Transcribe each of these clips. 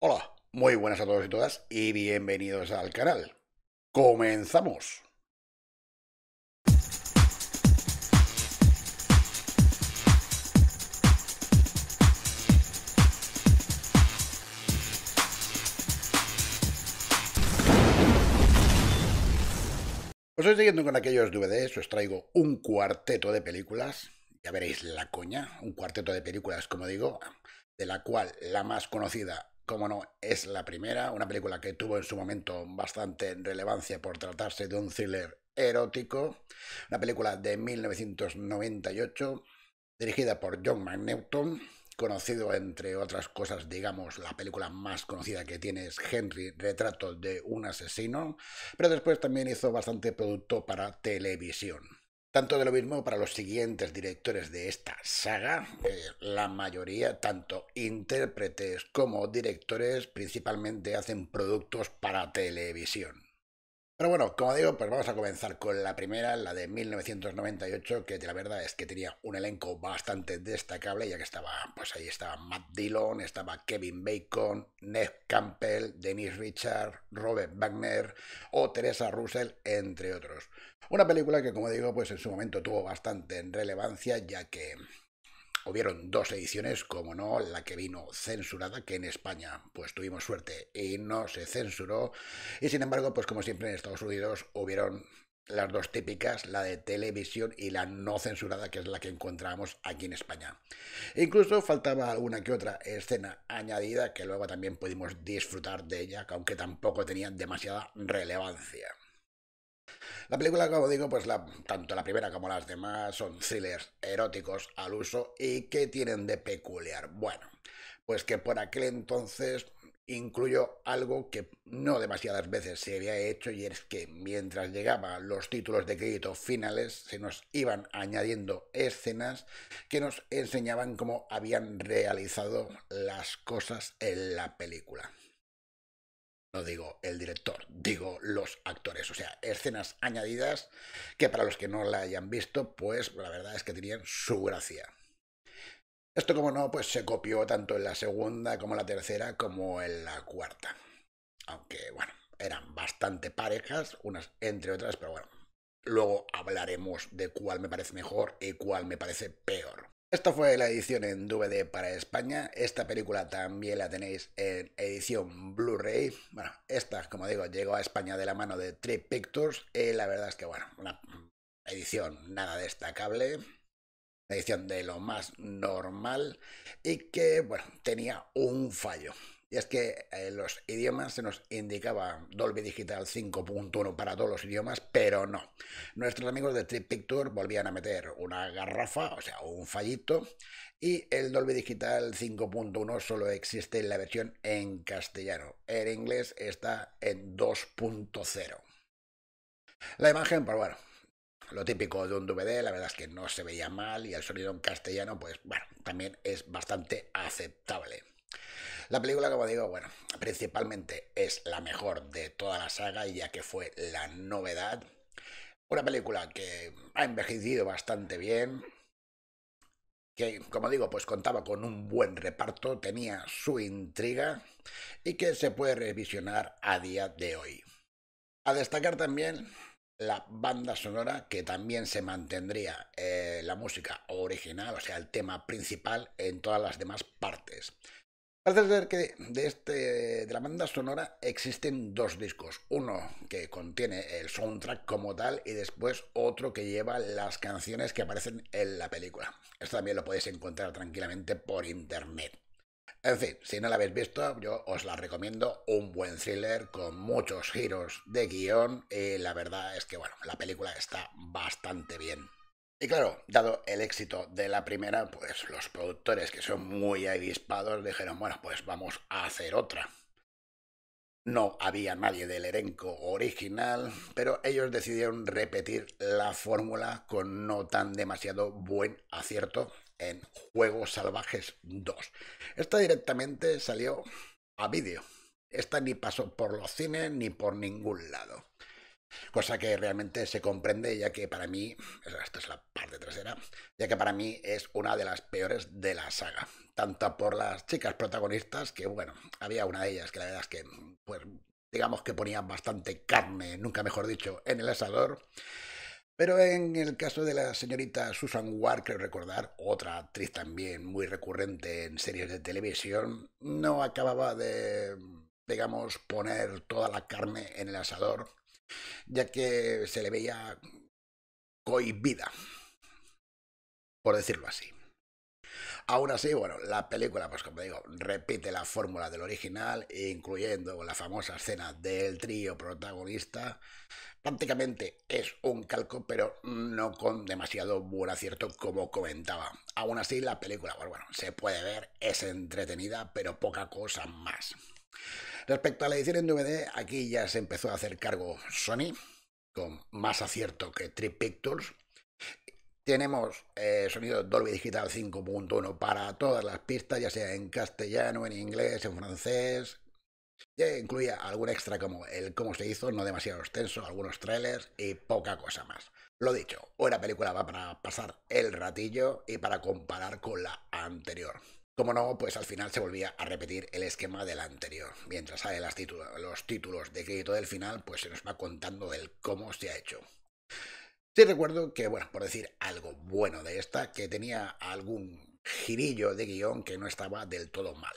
Hola, muy buenas a todos y todas y bienvenidos al canal. ¡Comenzamos! Os estoy siguiendo con aquellos DVDs, os traigo un cuarteto de películas, ya veréis la coña, un cuarteto de películas, como digo, de la cual la más conocida como no, es la primera, una película que tuvo en su momento bastante relevancia por tratarse de un thriller erótico, una película de 1998 dirigida por John Mcnewton, conocido entre otras cosas, digamos, la película más conocida que tiene es Henry, Retrato de un asesino, pero después también hizo bastante producto para televisión. Tanto de lo mismo para los siguientes directores de esta saga, la mayoría, tanto intérpretes como directores, principalmente hacen productos para televisión. Pero bueno, como digo, pues vamos a comenzar con la primera, la de 1998, que la verdad es que tenía un elenco bastante destacable, ya que estaba, pues ahí estaba Matt Dillon, estaba Kevin Bacon, Ned Campbell, Denise Richard, Robert Wagner o Teresa Russell, entre otros. Una película que, como digo, pues en su momento tuvo bastante relevancia, ya que Hubieron dos ediciones, como no, la que vino censurada, que en España pues tuvimos suerte y no se censuró. Y sin embargo, pues como siempre en Estados Unidos hubieron las dos típicas, la de televisión y la no censurada, que es la que encontramos aquí en España. E incluso faltaba alguna que otra escena añadida que luego también pudimos disfrutar de ella, aunque tampoco tenía demasiada relevancia. La película, como digo, pues tanto la primera como las demás son thrillers eróticos al uso y que tienen de peculiar? Bueno, pues que por aquel entonces incluyó algo que no demasiadas veces se había hecho y es que mientras llegaban los títulos de crédito finales se nos iban añadiendo escenas que nos enseñaban cómo habían realizado las cosas en la película. No digo el director, digo los actores. O sea, escenas añadidas que para los que no la hayan visto, pues la verdad es que tenían su gracia. Esto, como no, pues se copió tanto en la segunda como en la tercera como en la cuarta. Aunque, bueno, eran bastante parejas, unas entre otras, pero bueno. Luego hablaremos de cuál me parece mejor y cuál me parece peor. Esta fue la edición en DVD para España. Esta película también la tenéis en edición Blu-ray. Bueno, esta, como digo, llegó a España de la mano de Trip Pictures. Y eh, la verdad es que, bueno, una edición nada destacable. Una edición de lo más normal. Y que, bueno, tenía un fallo. Y es que en eh, los idiomas se nos indicaba Dolby Digital 5.1 para todos los idiomas, pero no. Nuestros amigos de Trip Picture volvían a meter una garrafa, o sea, un fallito, y el Dolby Digital 5.1 solo existe en la versión en castellano. En inglés está en 2.0. La imagen, pues bueno, lo típico de un DVD, la verdad es que no se veía mal y el sonido en castellano, pues bueno, también es bastante aceptable. La película, como digo, bueno, principalmente es la mejor de toda la saga, ya que fue la novedad. Una película que ha envejecido bastante bien, que, como digo, pues contaba con un buen reparto, tenía su intriga y que se puede revisionar a día de hoy. A destacar también la banda sonora que también se mantendría eh, la música original, o sea, el tema principal en todas las demás partes. Parece ser que de, este, de la banda sonora existen dos discos. Uno que contiene el soundtrack como tal y después otro que lleva las canciones que aparecen en la película. Esto también lo podéis encontrar tranquilamente por internet. En fin, si no la habéis visto, yo os la recomiendo. Un buen thriller con muchos giros de guión y la verdad es que, bueno, la película está bastante bien. Y claro, dado el éxito de la primera, pues los productores que son muy avispados dijeron, bueno, pues vamos a hacer otra. No había nadie del elenco original, pero ellos decidieron repetir la fórmula con no tan demasiado buen acierto en Juegos Salvajes 2. Esta directamente salió a vídeo. Esta ni pasó por los cines ni por ningún lado. Cosa que realmente se comprende ya que para mí, esta es la parte trasera, ya que para mí es una de las peores de la saga. Tanto por las chicas protagonistas, que bueno, había una de ellas que la verdad es que, pues, digamos que ponía bastante carne, nunca mejor dicho, en el asador. Pero en el caso de la señorita Susan Ward, creo recordar, otra actriz también muy recurrente en series de televisión, no acababa de, digamos, poner toda la carne en el asador ya que se le veía cohibida, por decirlo así. Aún así, bueno, la película, pues como digo, repite la fórmula del original, incluyendo la famosa escena del trío protagonista. Prácticamente es un calco, pero no con demasiado buen acierto, como comentaba. Aún así, la película, pues, bueno, se puede ver, es entretenida, pero poca cosa más. Respecto a la edición en DVD, aquí ya se empezó a hacer cargo Sony, con más acierto que Trip Pictures. Tenemos eh, sonido Dolby Digital 5.1 para todas las pistas, ya sea en castellano, en inglés, en francés. Ya incluía algún extra como el cómo se hizo, no demasiado extenso, algunos trailers y poca cosa más. Lo dicho, una película va para pasar el ratillo y para comparar con la anterior. Como no, pues al final se volvía a repetir el esquema del anterior. Mientras sale los títulos de crédito del final, pues se nos va contando el cómo se ha hecho. Sí recuerdo que, bueno, por decir algo bueno de esta, que tenía algún girillo de guión que no estaba del todo mal.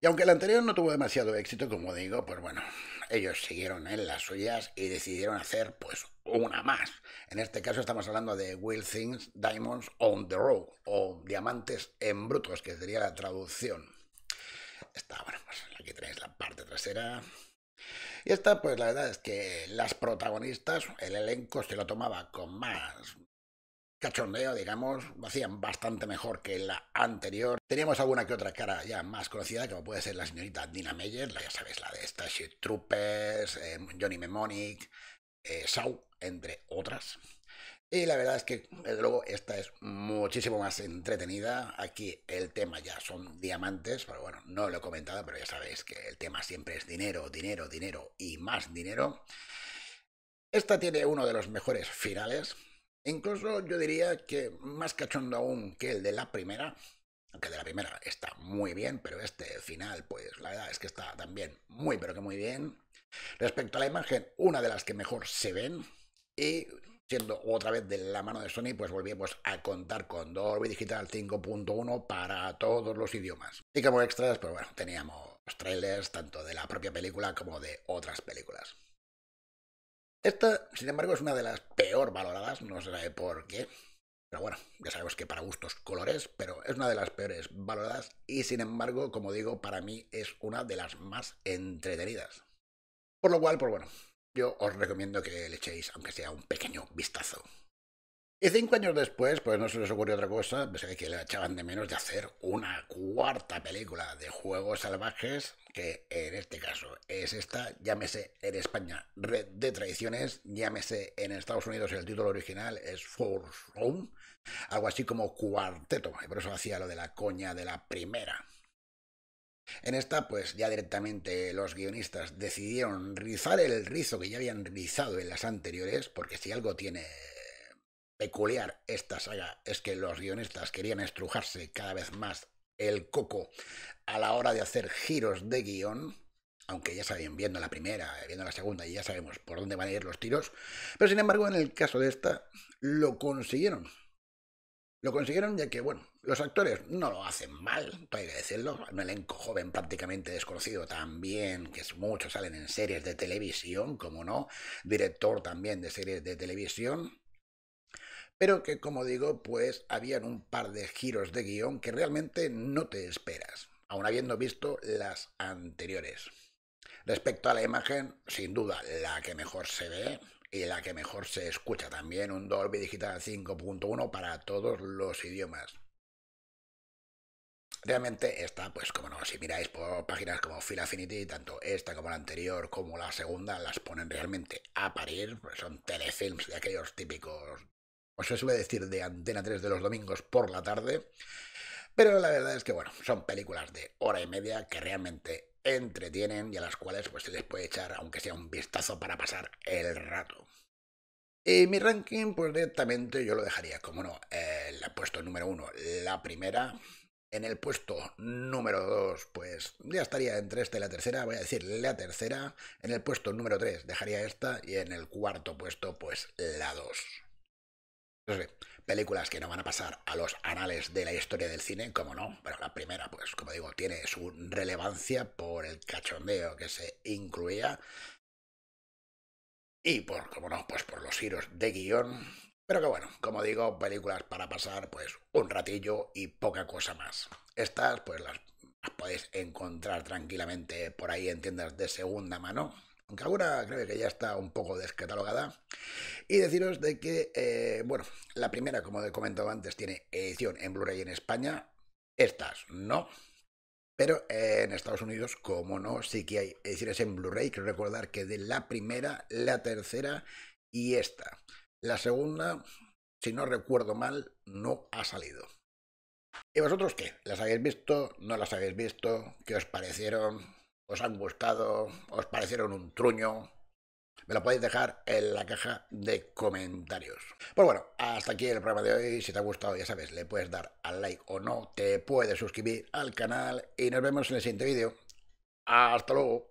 Y aunque el anterior no tuvo demasiado éxito, como digo, pues bueno, ellos siguieron en las suyas y decidieron hacer pues una más. En este caso estamos hablando de Will Things Diamonds on the Road o Diamantes en Brutos, que sería la traducción. Esta, bueno, pues aquí tenéis la parte trasera. Y esta, pues la verdad es que las protagonistas, el elenco se lo tomaba con más cachondeo, digamos, lo hacían bastante mejor que la anterior. Teníamos alguna que otra cara ya más conocida, como puede ser la señorita Dina Meyer, la, ya sabes, la de Starship Troopers, eh, Johnny Mnemonic, eh, Shaw, entre otras. Y la verdad es que, luego, esta es muchísimo más entretenida. Aquí el tema ya son diamantes, pero bueno, no lo he comentado, pero ya sabéis que el tema siempre es dinero, dinero, dinero y más dinero. Esta tiene uno de los mejores finales, Incluso yo diría que más cachondo aún que el de la primera, aunque de la primera está muy bien, pero este final, pues la verdad es que está también muy, pero que muy bien. Respecto a la imagen, una de las que mejor se ven y siendo otra vez de la mano de Sony, pues volvimos a contar con Dolby Digital 5.1 para todos los idiomas. Y como extras, pues bueno, teníamos trailers tanto de la propia película como de otras películas. Esta, sin embargo, es una de las peor valoradas, no sé por qué. Pero bueno, ya sabemos que para gustos colores, pero es una de las peores valoradas y sin embargo, como digo, para mí es una de las más entretenidas. Por lo cual, pues bueno, yo os recomiendo que le echéis, aunque sea un pequeño vistazo. Y cinco años después, pues no se les ocurrió otra cosa, pues que le echaban de menos de hacer una cuarta película de juegos salvajes, que en este caso es esta, llámese en España Red de Traiciones, llámese en Estados Unidos el título original es Force Home, algo así como cuarteto, y por eso hacía lo de la coña de la primera. En esta, pues ya directamente los guionistas decidieron rizar el rizo que ya habían rizado en las anteriores, porque si algo tiene peculiar esta saga es que los guionistas querían estrujarse cada vez más el coco a la hora de hacer giros de guión, aunque ya saben, viendo la primera, viendo la segunda, y ya sabemos por dónde van a ir los tiros, pero sin embargo en el caso de esta lo consiguieron. Lo consiguieron ya que, bueno, los actores no lo hacen mal, hay que decirlo. Un elenco joven prácticamente desconocido también, que es muchos salen en series de televisión, como no, director también de series de televisión pero que como digo, pues habían un par de giros de guión que realmente no te esperas, aun habiendo visto las anteriores. Respecto a la imagen, sin duda la que mejor se ve y la que mejor se escucha también, un Dolby Digital 5.1 para todos los idiomas. Realmente esta, pues como no, si miráis por páginas como Phil Affinity, tanto esta como la anterior como la segunda las ponen realmente a parir, pues, son telefilms de aquellos típicos o pues se suele decir de Antena 3 de los domingos por la tarde. Pero la verdad es que, bueno, son películas de hora y media que realmente entretienen y a las cuales pues se les puede echar, aunque sea un vistazo, para pasar el rato. Y mi ranking, pues directamente yo lo dejaría, como no, el puesto número 1 la primera. En el puesto número 2, pues ya estaría entre esta y la tercera, voy a decir la tercera. En el puesto número 3 dejaría esta y en el cuarto puesto, pues la 2. Pues películas que no van a pasar a los anales de la historia del cine, como no, pero la primera, pues como digo, tiene su relevancia por el cachondeo que se incluía y por, como no, pues por los giros de guión. Pero que bueno, como digo, películas para pasar pues un ratillo y poca cosa más. Estas pues las, las podéis encontrar tranquilamente por ahí en tiendas de segunda mano, aunque ahora creo que ya está un poco descatalogada. Y deciros de que, eh, bueno, la primera, como he comentado antes, tiene edición en Blu-ray en España, estas no. Pero eh, en Estados Unidos, como no, sí que hay ediciones en Blu-ray. Quiero recordar que de la primera, la tercera y esta. La segunda, si no recuerdo mal, no ha salido. ¿Y vosotros qué? ¿Las habéis visto? ¿No las habéis visto? ¿Qué os parecieron? os han gustado, os parecieron un truño. Me lo podéis dejar en la caja de comentarios. Pues bueno, hasta aquí el programa de hoy. Si te ha gustado, ya sabes, le puedes dar al like o no. Te puedes suscribir al canal y nos vemos en el siguiente vídeo. Hasta luego.